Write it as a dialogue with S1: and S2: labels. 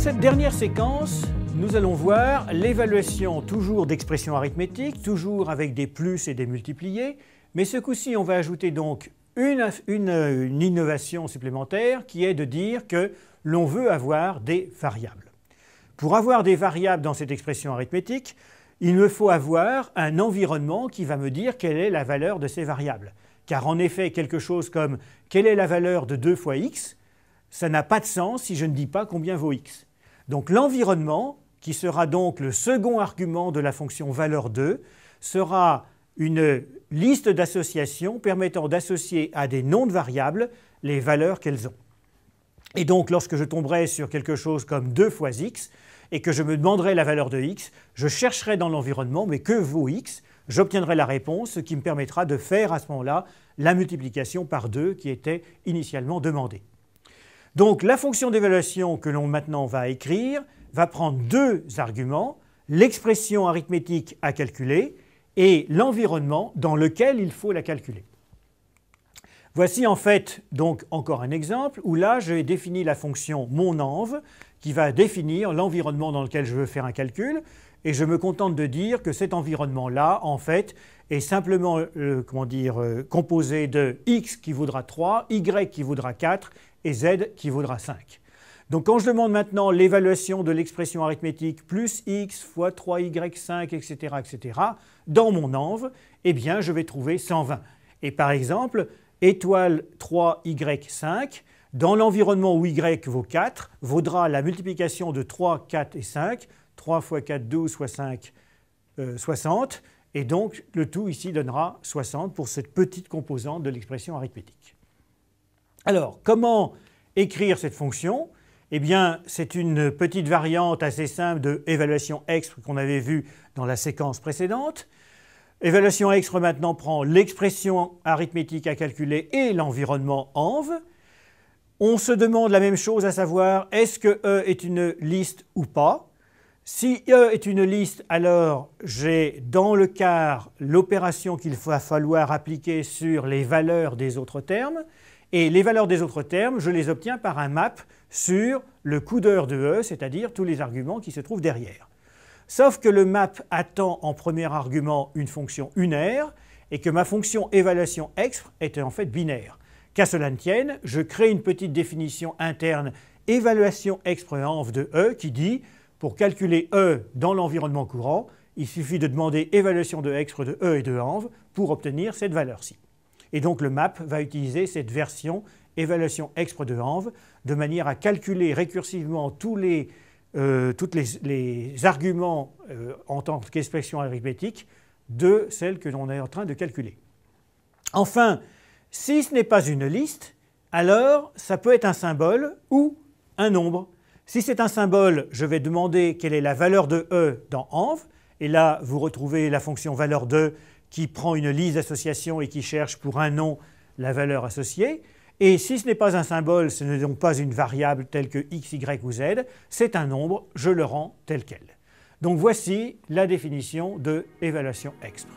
S1: cette dernière séquence, nous allons voir l'évaluation toujours d'expressions arithmétiques, toujours avec des plus et des multipliés, mais ce coup-ci on va ajouter donc une, une, innovation supplémentaire qui est de dire que l'on veut avoir des variables. Pour avoir des variables dans cette expression arithmétique, il me faut avoir un environnement qui va me dire quelle est la valeur de ces variables. Car en effet, quelque chose comme quelle est la valeur de 2 fois x, ça n'a pas de sens si je ne dis pas combien vaut x. Donc l'environnement, qui sera donc le second argument de la fonction valeur 2, sera une liste d'associations permettant d'associer à des noms de variables les valeurs qu'elles ont. Et donc lorsque je tomberai sur quelque chose comme 2 fois x, et que je me demanderai la valeur de x, je chercherai dans l'environnement, mais que vaut x J'obtiendrai la réponse, ce qui me permettra de faire à ce moment-là la multiplication par 2 qui était initialement demandée. Donc la fonction d'évaluation que l'on maintenant va écrire va prendre deux arguments, l'expression arithmétique à calculer et l'environnement dans lequel il faut la calculer. Voici en fait donc encore un exemple où là j'ai défini la fonction monenv qui va définir l'environnement dans lequel je veux faire un calcul et je me contente de dire que cet environnement-là, en fait, est simplement euh, comment dire, euh, composé de x qui vaudra 3, y qui vaudra 4 et z qui vaudra 5. Donc quand je demande maintenant l'évaluation de l'expression arithmétique plus x fois 3y5, etc., etc., dans mon enve, eh bien je vais trouver 120. Et par exemple, étoile 3y5, dans l'environnement où y vaut 4, vaudra la multiplication de 3, 4 et 5 3 x 4, 12, soit 5, 60. Euh, et donc, le tout ici donnera 60 pour cette petite composante de l'expression arithmétique. Alors, comment écrire cette fonction eh bien, c'est une petite variante assez simple de évaluation x qu'on avait vue dans la séquence précédente. Évaluation x maintenant prend l'expression arithmétique à calculer et l'environnement env. On se demande la même chose, à savoir est-ce que E est une liste ou pas si E est une liste, alors j'ai dans le quart l'opération qu'il va falloir appliquer sur les valeurs des autres termes. Et les valeurs des autres termes, je les obtiens par un map sur le coudeur de E, c'est-à-dire tous les arguments qui se trouvent derrière. Sauf que le map attend en premier argument une fonction unaire et que ma fonction évaluation exp était en fait binaire. Qu'à cela ne tienne, je crée une petite définition interne évaluation exp de E qui dit pour calculer E dans l'environnement courant, il suffit de demander évaluation de extra de E et de env pour obtenir cette valeur-ci. Et donc le map va utiliser cette version évaluation expre de env de manière à calculer récursivement tous les, euh, arguments euh, en tant qu'expression arithmétique de celle que l'on est en train de calculer. Enfin, si ce n'est pas une liste, alors ça peut être un symbole ou un nombre. Si c'est un symbole, je vais demander quelle est la valeur de E dans env, et là vous retrouvez la fonction valeur de qui prend une liste d'associations et qui cherche pour un nom la valeur associée. Et si ce n'est pas un symbole, ce n'est donc pas une variable telle que x, y ou z, c'est un nombre, je le rends tel quel. Donc voici la définition de évaluation expre.